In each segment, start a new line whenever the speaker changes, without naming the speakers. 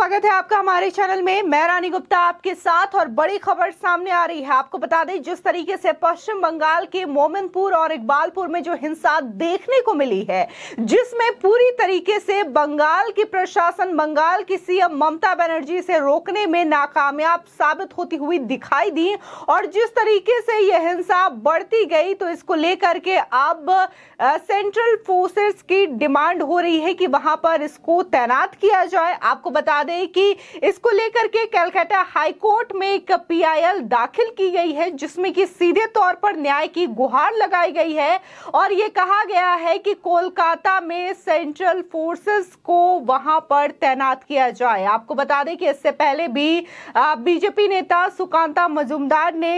स्वागत है आपका हमारे चैनल में मैं रानी गुप्ता आपके साथ और बड़ी खबर सामने आ रही है आपको बता दें जिस तरीके से पश्चिम बंगाल के मोमिनपुर और इकबालपुर में जो हिंसा देखने को मिली है जिसमें पूरी तरीके से बंगाल की प्रशासन बंगाल की सीएम ममता बनर्जी से रोकने में नाकामयाब साबित होती हुई दिखाई दी और जिस तरीके से यह हिंसा बढ़ती गई तो इसको लेकर के अब सेंट्रल फोर्सेस की डिमांड हो रही है कि वहां पर इसको तैनात किया जाए आपको बता दें दें कि इसको लेकर के कलकत्ता कोर्ट में एक पीआईएल दाखिल की गई है जिसमें कि सीधे तौर पर न्याय की गुहार लगाई गई है और ये कहा गया है कि कोलकाता में सेंट्रल फोर्सेस को वहां पर तैनात किया जाए आपको बता दें कि इससे पहले भी बीजेपी नेता सुकांता मजुमदार ने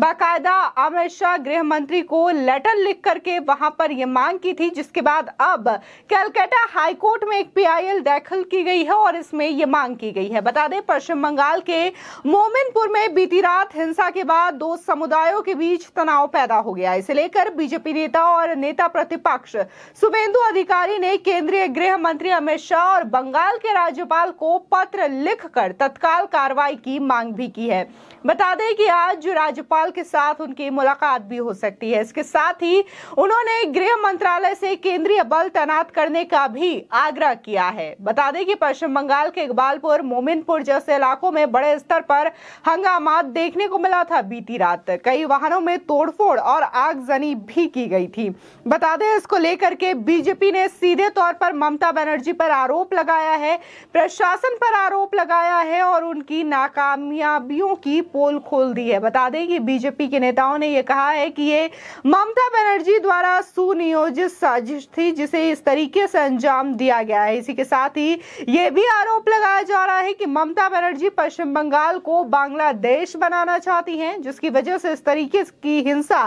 बाकायदा अमित शाह गृह मंत्री को लेटर लिख करके वहां पर यह मांग की थी जिसके बाद अब कैलकाटा हाईकोर्ट में एक पीआईएल दाखिल की गई है और इसमें यह मांग की गई है बता दें पश्चिम बंगाल के मोमिनपुर में बीती रात हिंसा के बाद दो समुदायों के बीच तनाव पैदा हो गया इसे लेकर बीजेपी नेता और नेता प्रतिपक्ष शुभेंदु अधिकारी ने केंद्रीय गृह मंत्री अमित शाह और बंगाल के राज्यपाल को पत्र लिखकर तत्काल कार्रवाई की मांग भी की है बता दें कि आज राज्यपाल केजरीवाल के साथ उनकी मुलाकात भी हो सकती है इसके साथ ही उन्होंने गृह मंत्रालय से केंद्रीय बल तैनात करने का भी आग्रह किया है बता दें कि पश्चिम बंगाल के इकबालपुर मोमिनपुर जैसे इलाकों में बड़े स्तर पर हंगामा देखने को मिला था बीती रात कई वाहनों में तोड़फोड़ और आगजनी भी की गई थी बता दें इसको लेकर के बीजेपी ने सीधे तौर पर ममता बनर्जी पर आरोप लगाया है प्रशासन पर आरोप लगाया है और उनकी नाकामयाबियों की पोल खोल दी है बता दें कि बीजेपी के नेताओं ने यह कहा है कि ये ममता बनर्जी द्वारा सुनियोजित साजिश थी जिसे इस तरीके से अंजाम दिया गया है इसी के साथ ही ये भी आरोप लगाया जा रहा है कि ममता बनर्जी पश्चिम बंगाल को बांग्लादेश बनाना चाहती हैं जिसकी वजह से इस तरीके की हिंसा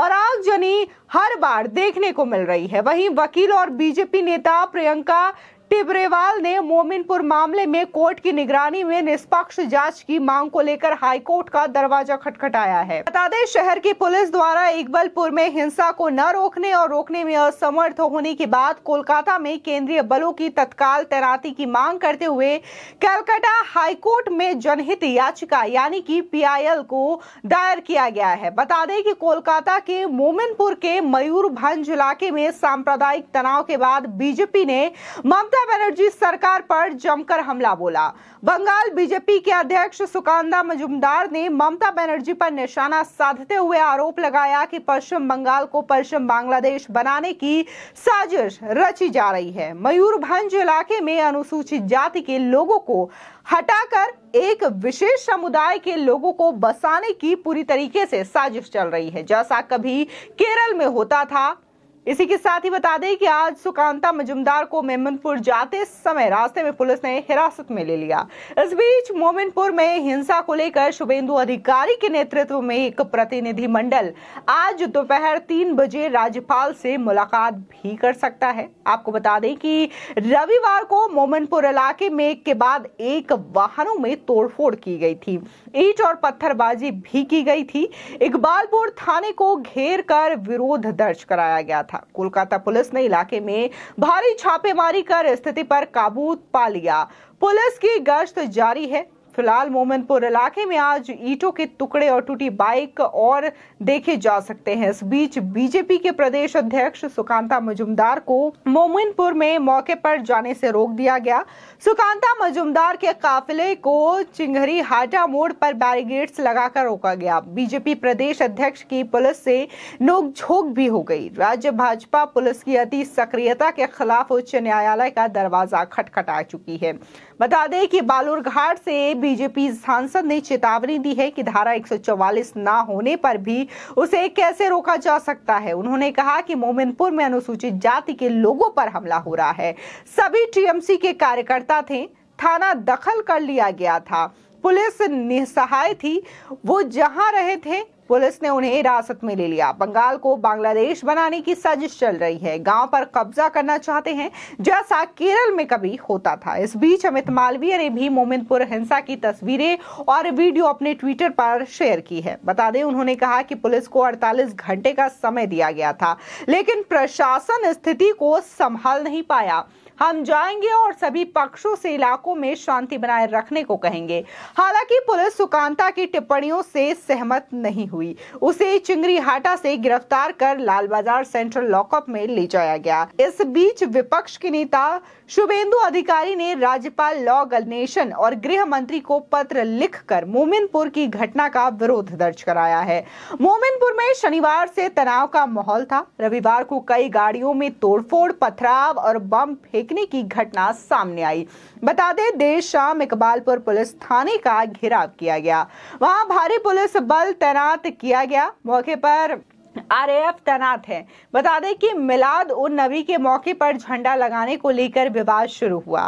और आगजनी हर बार देखने को मिल रही है वहीं वकील और बीजेपी नेता प्रियंका टिबरेवाल ने मोमिनपुर मामले में कोर्ट की निगरानी में निष्पक्ष जांच की मांग को लेकर हाईकोर्ट का दरवाजा खटखटाया है बता दें शहर की पुलिस द्वारा इकबलपुर में हिंसा को न रोकने और रोकने में असमर्थ होने के बाद कोलकाता में केंद्रीय बलों की तत्काल तैनाती की मांग करते हुए कलकत्ता हाईकोर्ट में जनहित याचिका यानी की पी को दायर किया गया है बता दें की कोलकाता के मोमिनपुर के मयूरभंज इलाके में साम्प्रदायिक तनाव के बाद बीजेपी ने ममता ममता बनर्जी सरकार पर जमकर हमला बोला बंगाल बीजेपी के अध्यक्ष सुकांदा मजुमदार ने ममता बनर्जी पर निशाना साधते हुए आरोप लगाया कि पश्चिम बंगाल को पश्चिम बांग्लादेश बनाने की साजिश रची जा रही है मयूरभंज इलाके में अनुसूचित जाति के लोगों को हटाकर एक विशेष समुदाय के लोगों को बसाने की पूरी तरीके से साजिश चल रही है जैसा कभी केरल में होता था इसी के साथ ही बता दें कि आज सुकांता मजुमदार को मेमनपुर जाते समय रास्ते में पुलिस ने हिरासत में ले लिया इस बीच मोमिनपुर में हिंसा को लेकर शुभेंदु अधिकारी के नेतृत्व में एक प्रतिनिधि मंडल आज दोपहर तीन बजे राज्यपाल से मुलाकात भी कर सकता है आपको बता दें कि रविवार को मोमिनपुर इलाके में के बाद एक वाहनों में तोड़फोड़ की गई थी ईट और पत्थरबाजी भी की गई थी इकबालपुर थाने को घेर कर विरोध दर्ज कराया गया था कोलकाता पुलिस ने इलाके में भारी छापेमारी कर स्थिति पर काबू पा लिया पुलिस की गश्त जारी है फिलहाल मोमनपुर इलाके में आज ईटों के टुकड़े और टूटी बाइक और देखे जा सकते हैं इस बीच बीजेपी के प्रदेश अध्यक्ष सुकांता मजुमदार को मोमिनपुर में मौके पर जाने से रोक दिया गया सुकांता मजुमदार के काफिले को चिंगरी हाटा मोड़ पर बैरिगेड्स लगाकर रोका गया बीजेपी प्रदेश अध्यक्ष की पुलिस से नोकझोंक भी हो गई राज्य भाजपा पुलिस की अति सक्रियता के खिलाफ उच्च न्यायालय का दरवाजा खटखटा चुकी है बता दें कि बालूरघाट से बीजेपी सांसद ने चेतावनी दी है कि धारा 144 ना होने पर भी उसे कैसे रोका जा सकता है उन्होंने कहा कि मोमिनपुर में अनुसूचित जाति के लोगों पर हमला हो रहा है सभी टीएमसी के कार्यकर्ता थे थाना दखल कर लिया गया था पुलिस निसहाय थी वो जहां रहे थे पुलिस ने उन्हें हिरासत में ले लिया बंगाल को बांग्लादेश बनाने की साजिश चल रही है गांव पर कब्जा करना चाहते हैं जैसा केरल में कभी होता था इस बीच अमित मालवीय ने भी मोमिनपुर हिंसा की तस्वीरें और वीडियो अपने ट्विटर पर शेयर की है बता दें उन्होंने कहा कि पुलिस को 48 घंटे का समय दिया गया था लेकिन प्रशासन स्थिति को संभाल नहीं पाया हम जाएंगे और सभी पक्षों से इलाकों में शांति बनाए रखने को कहेंगे हालांकि पुलिस सुकांता की टिप्पणियों से सहमत नहीं हुई उसे चिंगरीहाटा से गिरफ्तार कर लाल बाजार सेंट्रल लॉकअप में ले जाया गया इस बीच विपक्ष के नेता शुभेंदु अधिकारी ने राज्यपाल लॉ गलनेशन और गृह मंत्री को पत्र लिखकर मोमिनपुर की घटना का विरोध दर्ज कराया है मोमिनपुर में शनिवार से तनाव का माहौल था रविवार को कई गाड़ियों में तोड़फोड़ पथराव और बम फेंकने की घटना सामने आई बता दें देर शाम इकबालपुर पुलिस थाने का घेराव किया गया वहां भारी पुलिस बल तैनात किया गया मौके पर आरएएफ तैनात हैं बता दें कि मिलाद उन नबी के मौके पर झंडा लगाने को लेकर विवाद शुरू हुआ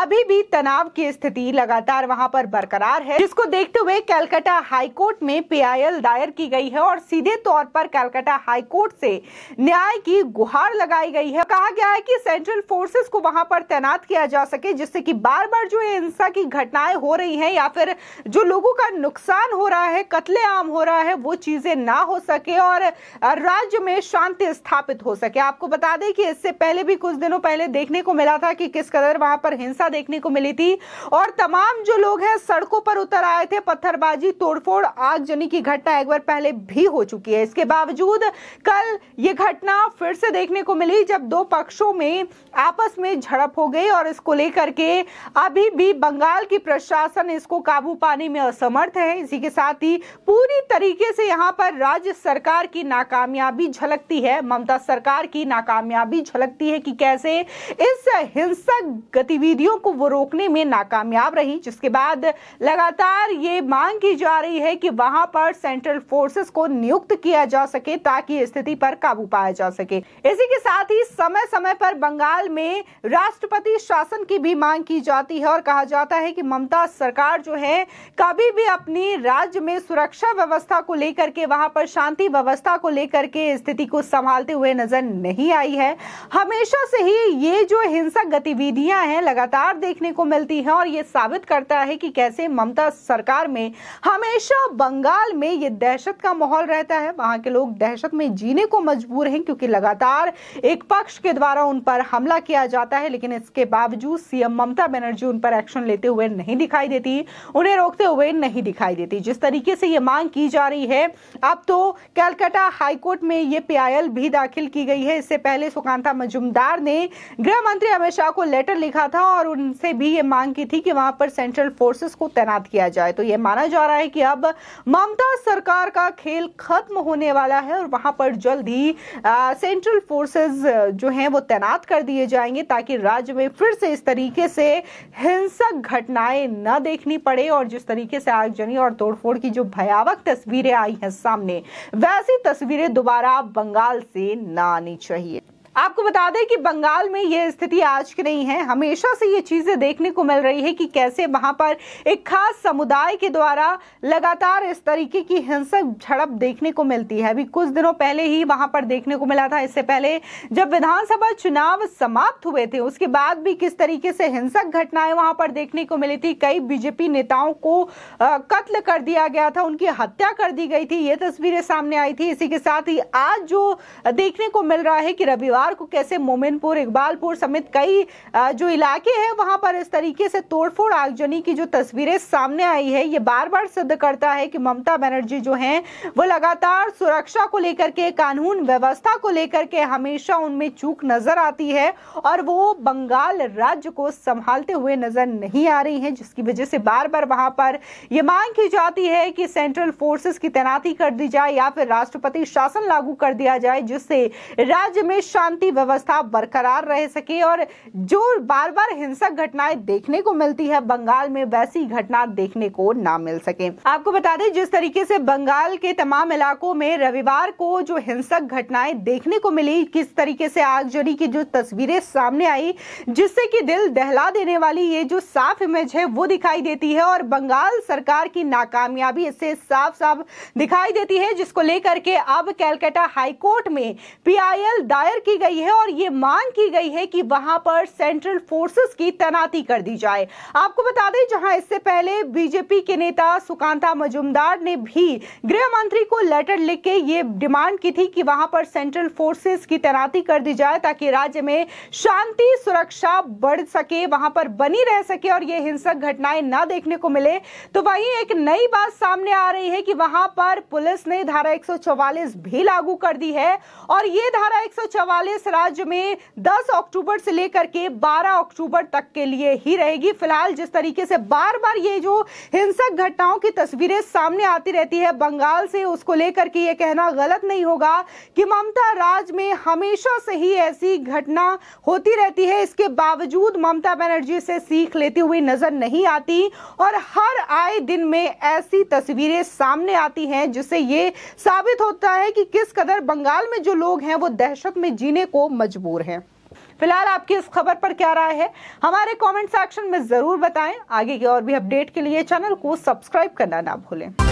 अभी भी तनाव की स्थिति लगातार वहां पर बरकरार है जिसको देखते हुए कैलकाटा हाईकोर्ट में पीआईएल दायर की गई है और सीधे तौर पर कैलकाटा हाईकोर्ट से न्याय की गुहार लगाई गई है कहा गया है कि सेंट्रल फोर्सेस को वहां पर तैनात किया जा सके जिससे की बार बार जो हिंसा की घटनाएं हो रही है या फिर जो लोगों का नुकसान हो रहा है कत्लेआम हो रहा है वो चीजें ना हो सके और राज्य में शांति स्थापित हो सके आपको बता दें कि इससे पहले भी कुछ दिनों पहले देखने को मिला था कि किस कदर वहां पर हिंसा देखने को मिली थी और तमाम जो लोग हैं सड़कों पर उतर आए थे पत्थरबाजी तोड़फोड़ आगजनी की घटना एक बार पहले भी हो चुकी है इसके बावजूद कल ये घटना फिर से देखने को मिली जब दो पक्षों में आपस में झड़प हो गई और इसको लेकर के अभी भी बंगाल की प्रशासन इसको काबू पाने में असमर्थ है इसी के साथ ही पूरी तरीके से यहाँ पर राज्य सरकार की नाकामयाबी झलकती है ममता सरकार की नाकामयाबी झलकती है कि कैसे इस हिंसक गतिविधियों को वो रोकने में नाकामयाब रही जिसके बाद लगातार ये मांग की जा रही है कि वहां पर सेंट्रल फोर्सेस को नियुक्त किया जा सके ताकि स्थिति पर काबू पाया जा सके इसी के साथ ही समय समय पर बंगाल में राष्ट्रपति शासन की भी मांग की जाती है और कहा जाता है कि ममता सरकार जो है कभी भी अपनी राज्य में सुरक्षा व्यवस्था को लेकर के वहां पर शांति व्यवस्था को को लेकर के स्थिति को संभालते हुए नजर नहीं आई है हमेशा से ही ये जो हिंसक गतिविधियां हैं लगातार देखने को मिलती हैं और ये साबित करता है कि कैसे ममता सरकार में हमेशा बंगाल में ये दहशत का माहौल रहता है वहां के लोग दहशत में जीने को मजबूर हैं क्योंकि लगातार एक पक्ष के द्वारा उन पर हमला किया जाता है लेकिन इसके बावजूद सीएम ममता बनर्जी उन पर एक्शन लेते हुए नहीं दिखाई देती उन्हें रोकते हुए नहीं दिखाई देती जिस तरीके से ये मांग की जा रही है अब तो कैलकाटा हाईकोर्ट में ये पीआईएल भी दाखिल की गई है इससे पहले सुकांता मजुमदार ने गृह मंत्री अमित शाह को लेटर लिखा था और उनसे भी ये मांग की थी कि वहां पर सेंट्रल फोर्सेस को तैनात किया जाए तो ये माना जा रहा है कि अब ममता सरकार का खेल खत्म होने वाला है और वहां पर जल्द ही सेंट्रल फोर्सेज जो है वो तैनात कर दिए जाएंगे ताकि राज्य में फिर से इस तरीके से हिंसक घटनाएं न देखनी पड़े और जिस तरीके से आगजनी और तोड़फोड़ की जो भयावक तस्वीरें आई हैं सामने वैसी तस्वीर तस्वीरें दोबारा बंगाल से ना आनी चाहिए आपको बता दें कि बंगाल में ये स्थिति आज की नहीं है हमेशा से ये चीज़ें देखने को मिल रही है कि कैसे वहां पर एक खास समुदाय के द्वारा लगातार इस तरीके की हिंसक झड़प देखने को मिलती है अभी कुछ दिनों पहले ही वहां पर देखने को मिला था इससे पहले जब विधानसभा चुनाव समाप्त हुए थे उसके बाद भी किस तरीके से हिंसक घटनाएं वहां पर देखने को मिली थी कई बीजेपी नेताओं को कत्ल कर दिया गया था उनकी हत्या कर दी गई थी ये तस्वीरें सामने आई थी इसी के साथ ही आज जो देखने को मिल रहा है कि रविवार बुधवार को कैसे मोमिनपुर इकबालपुर समेत कई जो इलाके हैं वहां पर इस तरीके से तोड़फोड़ आगजनी की जो तस्वीरें सामने आई है ये बार बार सिद्ध करता है कि ममता बनर्जी जो हैं वो लगातार सुरक्षा को लेकर के कानून व्यवस्था को लेकर के हमेशा उनमें चूक नजर आती है और वो बंगाल राज्य को संभालते हुए नजर नहीं आ रही है जिसकी वजह से बार बार वहां पर ये मांग की जाती है कि सेंट्रल फोर्सेस की तैनाती कर दी जाए या फिर राष्ट्रपति शासन लागू कर दिया जाए जिससे राज्य में शांति शांति व्यवस्था बरकरार रह सके और जो बार बार हिंसक घटनाएं देखने को मिलती है बंगाल में वैसी घटना देखने को ना मिल सके आपको बता दें जिस तरीके से बंगाल के तमाम इलाकों में रविवार को जो हिंसक घटनाएं देखने को मिली किस तरीके से आगजनी की जो तस्वीरें सामने आई जिससे कि दिल दहला देने वाली ये जो साफ इमेज है वो दिखाई देती है और बंगाल सरकार की नाकामयाबी इससे साफ साफ दिखाई देती है जिसको लेकर के अब कैलकाटा हाईकोर्ट में पीआईएल दायर की गई गई है और ये मांग की गई है कि वहां पर सेंट्रल फोर्सेस की तैनाती कर दी जाए आपको बता दें जहां इससे पहले बीजेपी के नेता सुकांता मजुमदार ने भी गृह मंत्री को लेटर लिख के ये डिमांड की थी कि वहां पर सेंट्रल फोर्सेस की तैनाती कर दी जाए ताकि राज्य में शांति सुरक्षा बढ़ सके वहां पर बनी रह सके और ये हिंसक घटनाएं ना देखने को मिले तो वही एक नई बात सामने आ रही है कि वहां पर पुलिस ने धारा एक भी लागू कर दी है और ये धारा 144 इस राज्य में 10 अक्टूबर से लेकर के 12 अक्टूबर तक के लिए ही रहेगी फिलहाल जिस तरीके से बार बार ये जो हिंसक घटनाओं की तस्वीरें सामने आती रहती है बंगाल से उसको लेकर के ये कहना गलत नहीं होगा कि ममता राज में हमेशा से ही ऐसी घटना होती रहती है इसके बावजूद ममता बनर्जी से सीख लेती हुई नजर नहीं आती और हर आए दिन में ऐसी तस्वीरें सामने आती हैं जिससे ये साबित होता है कि किस कदर बंगाल में जो लोग हैं वो दहशत में जीने लेने को मजबूर हैं फिलहाल आपकी इस खबर पर क्या राय है हमारे कमेंट सेक्शन में ज़रूर बताएं आगे की और भी अपडेट के लिए चैनल को सब्सक्राइब करना ना भूलें